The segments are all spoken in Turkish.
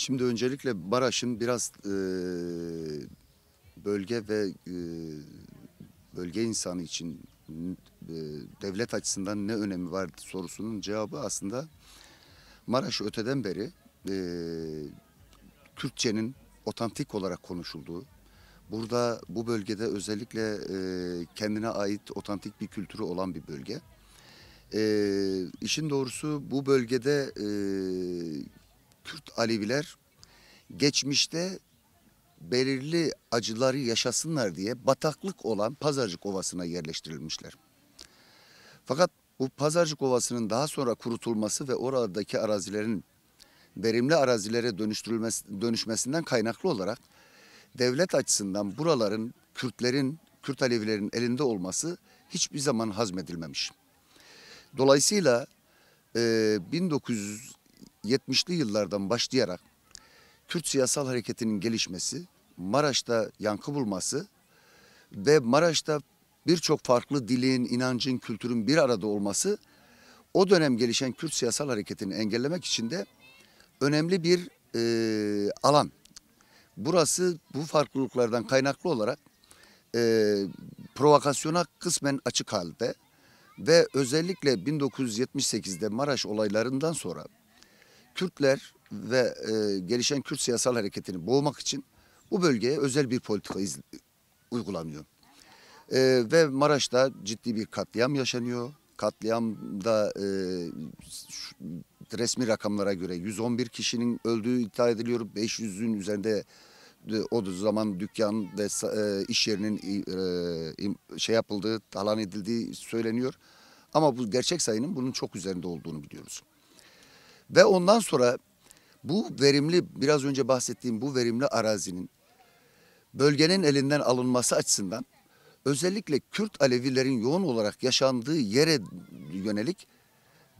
Şimdi öncelikle Baraş'ın biraz e, bölge ve e, bölge insanı için e, devlet açısından ne önemi var sorusunun cevabı aslında Maraş öteden beri e, Kürtçenin otantik olarak konuşulduğu, burada bu bölgede özellikle e, kendine ait otantik bir kültürü olan bir bölge. E, işin doğrusu bu bölgede e, Kürt Aleviler geçmişte belirli acıları yaşasınlar diye bataklık olan Pazarcık Ovası'na yerleştirilmişler. Fakat bu Pazarcık Ovası'nın daha sonra kurutulması ve oradaki arazilerin verimli arazilere dönüşmesinden kaynaklı olarak devlet açısından buraların Kürtlerin, Kürt Alevilerin elinde olması hiçbir zaman hazmedilmemiş. Dolayısıyla e, 1900 70'li yıllardan başlayarak Kürt siyasal hareketinin gelişmesi, Maraş'ta yankı bulması ve Maraş'ta birçok farklı dilin, inancın, kültürün bir arada olması o dönem gelişen Kürt siyasal hareketini engellemek için de önemli bir e, alan. Burası bu farklılıklardan kaynaklı olarak e, provokasyona kısmen açık halde ve özellikle 1978'de Maraş olaylarından sonra Türkler ve e, gelişen Kürt siyasal hareketini boğmak için bu bölgeye özel bir politika iz, uygulanıyor. E, ve Maraş'ta ciddi bir katliam yaşanıyor. Katliamda e, şu, resmi rakamlara göre 111 kişinin öldüğü iddia ediliyor. 500'ün üzerinde o zaman dükkan ve e, iş yerinin e, şey yapıldığı, talan edildiği söyleniyor. Ama bu gerçek sayının bunun çok üzerinde olduğunu biliyoruz. Ve ondan sonra bu verimli biraz önce bahsettiğim bu verimli arazinin bölgenin elinden alınması açısından özellikle Kürt Alevilerin yoğun olarak yaşandığı yere yönelik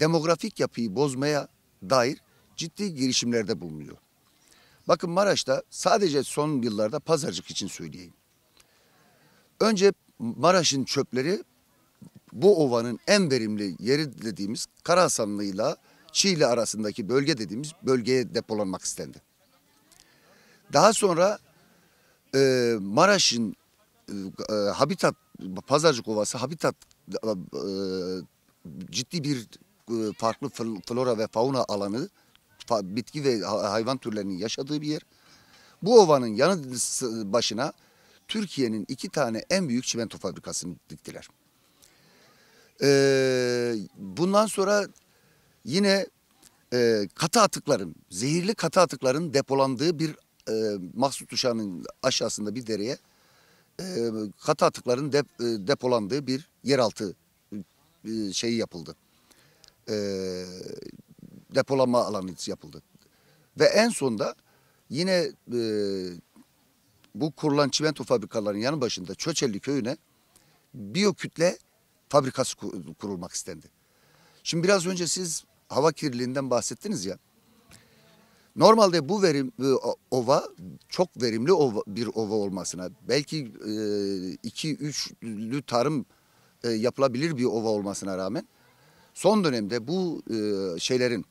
demografik yapıyı bozmaya dair ciddi girişimlerde bulunuyor. Bakın Maraş'ta sadece son yıllarda pazarcık için söyleyeyim. Önce Maraş'ın çöpleri bu ovanın en verimli yeri dediğimiz Karahasanlı'yla ile Çiğli arasındaki bölge dediğimiz bölgeye depolanmak istendi. Daha sonra e, Maraş'ın e, e Habitat Pazarcı Ovası Habitat e, ciddi bir e, farklı flora ve fauna alanı bitki ve hayvan türlerinin yaşadığı bir yer. Bu ovanın yanı başına Türkiye'nin iki tane en büyük çimento fabrikasını diktiler. Ee, bundan sonra Yine e, katı atıkların, zehirli katı atıkların depolandığı bir e, mahsut uşağının aşağısında bir dereye e, katı atıkların dep, e, depolandığı bir yeraltı e, şeyi yapıldı. E, depolama alanı yapıldı. Ve en sonda yine e, bu kurulan çimento fabrikalarının yanı başında Çöçelli köyüne biyokütle fabrikası kurulmak istendi. Şimdi biraz önce siz hava kirliliğinden bahsettiniz ya. Normalde bu verim e, ova çok verimli ova, bir ova olmasına belki e, iki üçlü tarım e, yapılabilir bir ova olmasına rağmen son dönemde bu e, şeylerin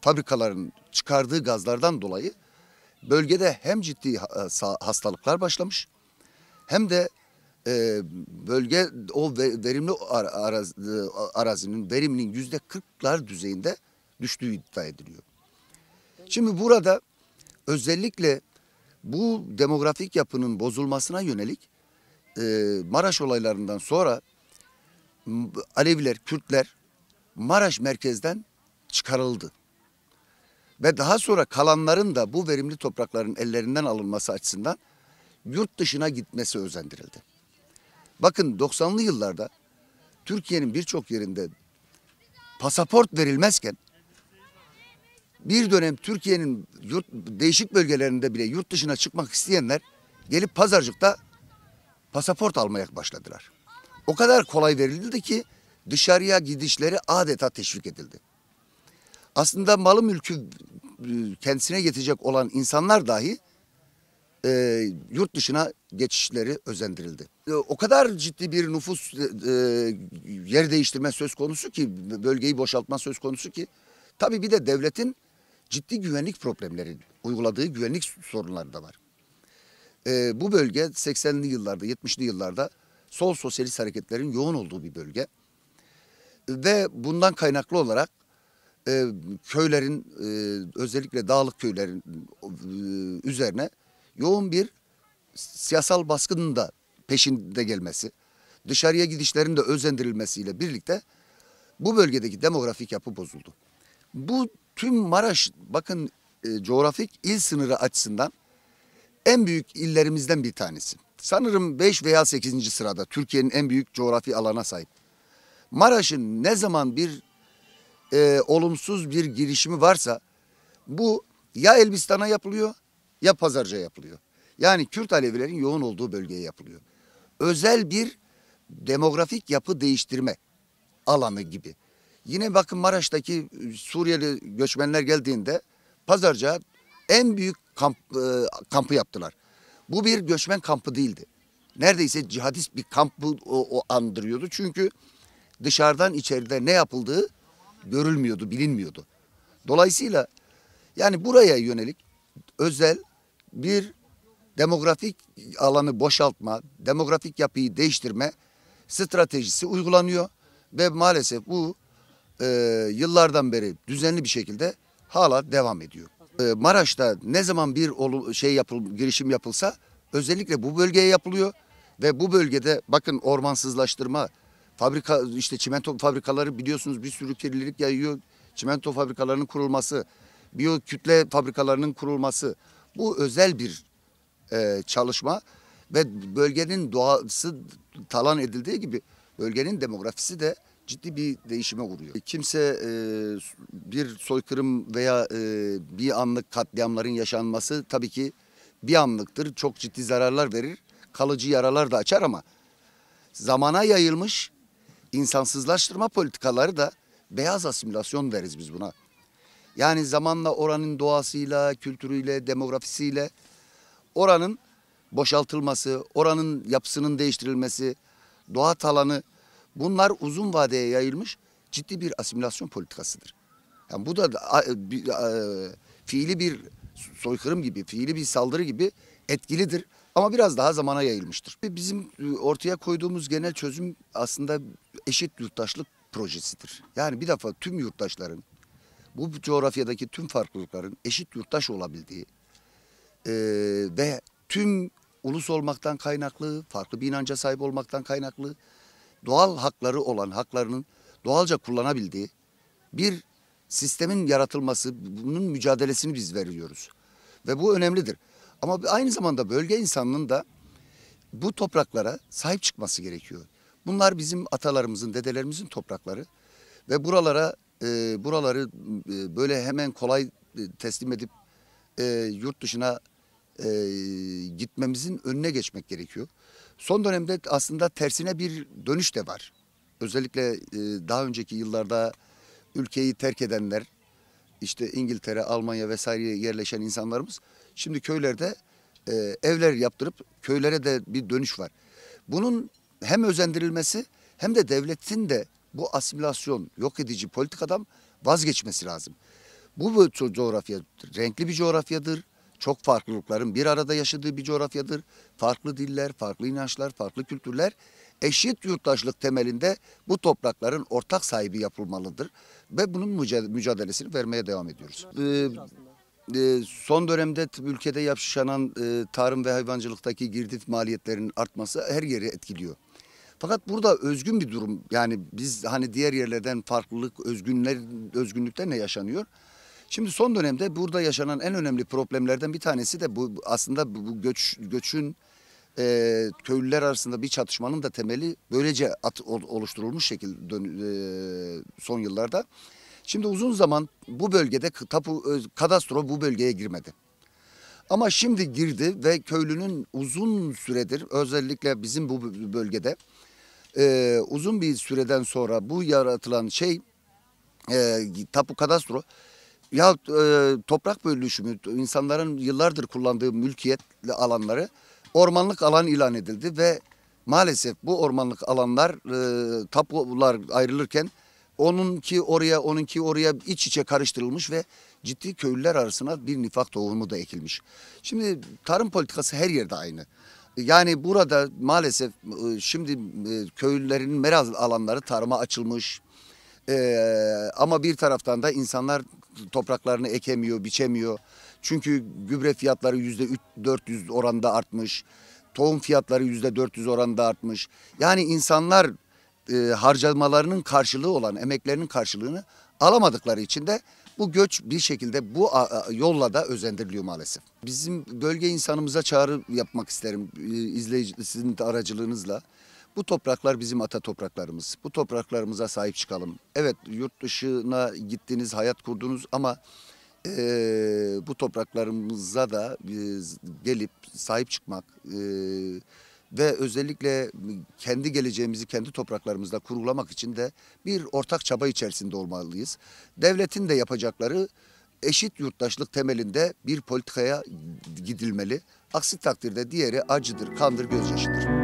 fabrikaların çıkardığı gazlardan dolayı bölgede hem ciddi hastalıklar başlamış hem de e, bölge o verimli ar, arazinin veriminin yüzde kırklar düzeyinde düştüğü iddia ediliyor. Şimdi burada özellikle bu demografik yapının bozulmasına yönelik e, Maraş olaylarından sonra Aleviler, Kürtler Maraş merkezden çıkarıldı. Ve daha sonra kalanların da bu verimli toprakların ellerinden alınması açısından yurt dışına gitmesi özendirildi. Bakın 90'lı yıllarda Türkiye'nin birçok yerinde pasaport verilmezken bir dönem Türkiye'nin yurt, değişik bölgelerinde bile yurt dışına çıkmak isteyenler gelip pazarcıkta pasaport almaya başladılar. O kadar kolay verildi ki dışarıya gidişleri adeta teşvik edildi. Aslında malı mülkü e, kendisine yetecek olan insanlar dahi e, yurt dışına geçişleri özendirildi. E, o kadar ciddi bir nüfus e, e, yer değiştirme söz konusu ki bölgeyi boşaltma söz konusu ki tabii bir de devletin ciddi güvenlik problemleri uyguladığı güvenlik sorunları da var. E, bu bölge 80'li yıllarda 70'li yıllarda sol sosyalist hareketlerin yoğun olduğu bir bölge ve bundan kaynaklı olarak e, köylerin e, özellikle dağlık köylerin e, üzerine yoğun bir siyasal baskının da peşinde gelmesi, dışarıya gidişlerin de özendirilmesiyle birlikte bu bölgedeki demografik yapı bozuldu. Bu tüm Maraş bakın e, coğrafik il sınırı açısından en büyük illerimizden bir tanesi. Sanırım 5 veya 8. sırada Türkiye'nin en büyük coğrafi alana sahip. Maraş'ın ne zaman bir e, olumsuz bir girişimi varsa bu ya Elbistan'a yapılıyor ya Pazarca yapılıyor. Yani Kürt Alevilerin yoğun olduğu bölgeye yapılıyor. Özel bir demografik yapı değiştirme alanı gibi. Yine bakın Maraş'taki e, Suriyeli göçmenler geldiğinde Pazarca en büyük kamp, e, kampı yaptılar. Bu bir göçmen kampı değildi. Neredeyse cihadist bir kampı o, o andırıyordu. Çünkü dışarıdan içeride ne yapıldığı görülmüyordu, bilinmiyordu. Dolayısıyla yani buraya yönelik özel bir demografik alanı boşaltma, demografik yapıyı değiştirme stratejisi uygulanıyor ve maalesef bu e, yıllardan beri düzenli bir şekilde hala devam ediyor. E, Maraş'ta ne zaman bir şey yapıl girişim yapılsa özellikle bu bölgeye yapılıyor ve bu bölgede bakın ormansızlaştırma, fabrika işte çimento fabrikaları biliyorsunuz bir sürü kirlilik yayıyor. Çimento fabrikalarının kurulması, kütle fabrikalarının kurulması, bu özel bir e, çalışma ve bölgenin doğası talan edildiği gibi bölgenin demografisi de ciddi bir değişime uğruyor. Kimse e, bir soykırım veya e, bir anlık katliamların yaşanması tabii ki bir anlıktır. Çok ciddi zararlar verir. Kalıcı yaralar da açar ama zamana yayılmış insansızlaştırma politikaları da beyaz asimilasyon deriz biz buna. Yani zamanla oranın doğasıyla, kültürüyle, demografisiyle oranın boşaltılması, oranın yapısının değiştirilmesi, doğa talanı bunlar uzun vadeye yayılmış ciddi bir asimilasyon politikasıdır. Yani bu da fiili bir soykırım gibi, fiili bir saldırı gibi etkilidir ama biraz daha zamana yayılmıştır. Bizim e, ortaya koyduğumuz genel çözüm aslında eşit yurttaşlık projesidir. Yani bir defa tüm yurttaşların bu coğrafyadaki tüm farklılıkların eşit yurttaş olabildiği e, ve tüm ulus olmaktan kaynaklı, farklı bir inanca sahip olmaktan kaynaklı doğal hakları olan haklarının doğalca kullanabildiği bir sistemin yaratılması, bunun mücadelesini biz veriyoruz. Ve bu önemlidir. Ama aynı zamanda bölge insanının da bu topraklara sahip çıkması gerekiyor. Bunlar bizim atalarımızın, dedelerimizin toprakları ve buralara e, buraları e, böyle hemen kolay e, teslim edip e, yurt dışına e, gitmemizin önüne geçmek gerekiyor. Son dönemde aslında tersine bir dönüş de var. Özellikle e, daha önceki yıllarda ülkeyi terk edenler, işte İngiltere, Almanya vesaireye yerleşen insanlarımız şimdi köylerde e, evler yaptırıp köylere de bir dönüş var. Bunun hem özendirilmesi hem de devletin de bu asimilasyon yok edici politikadan vazgeçmesi lazım. Bu tür coğrafya renkli bir coğrafyadır. Çok farklılıkların bir arada yaşadığı bir coğrafyadır. Farklı diller, farklı inançlar, farklı kültürler eşit yurttaşlık temelinde bu toprakların ortak sahibi yapılmalıdır. Ve bunun mücadelesini vermeye devam ediyoruz. Ee, e, son dönemde ülkede yaşanan e, tarım ve hayvancılıktaki girdi maliyetlerinin artması her yeri etkiliyor. Fakat burada özgün bir durum. Yani biz hani diğer yerlerden farklılık, özgünler, özgünlükte ne yaşanıyor? Şimdi son dönemde burada yaşanan en önemli problemlerden bir tanesi de bu aslında bu göç, göçün e, köylüler arasında bir çatışmanın da temeli böylece at, oluşturulmuş şekil dön, e, son yıllarda. Şimdi uzun zaman bu bölgede tapu e, kadastro bu bölgeye girmedi. Ama şimdi girdi ve köylünün uzun süredir özellikle bizim bu bölgede e, uzun bir süreden sonra bu yaratılan şey e, tapu kadastro ya e, toprak bölüşümü insanların yıllardır kullandığı mülkiyet alanları ormanlık alan ilan edildi ve maalesef bu ormanlık alanlar e, tapular ayrılırken onunki oraya onunki oraya iç içe karıştırılmış ve ciddi köylüler arasına bir nifak tohumu da ekilmiş. Şimdi tarım politikası her yerde aynı. Yani burada maalesef ıı, şimdi ıı, köylülerin meraz alanları tarıma açılmış. ama bir taraftan da insanlar topraklarını ekemiyor, biçemiyor. Çünkü gübre fiyatları yüzde 400 oranda artmış. Tohum fiyatları yüzde 400 oranda artmış. Yani insanlar ıı, harcamalarının karşılığı olan emeklerinin karşılığını alamadıkları için de bu göç bir şekilde bu yolla da özendiriliyor maalesef. Bizim bölge insanımıza çağrı yapmak isterim e, izleyici sizin aracılığınızla. Bu topraklar bizim ata topraklarımız. Bu topraklarımıza sahip çıkalım. Evet yurt dışına gittiniz, hayat kurdunuz ama e, bu topraklarımıza da e, gelip sahip çıkmak, e, ve özellikle kendi geleceğimizi kendi topraklarımızda kurulamak için de bir ortak çaba içerisinde olmalıyız. Devletin de yapacakları eşit yurttaşlık temelinde bir politikaya gidilmeli. Aksi takdirde diğeri acıdır, kandır, gözyaşıdır.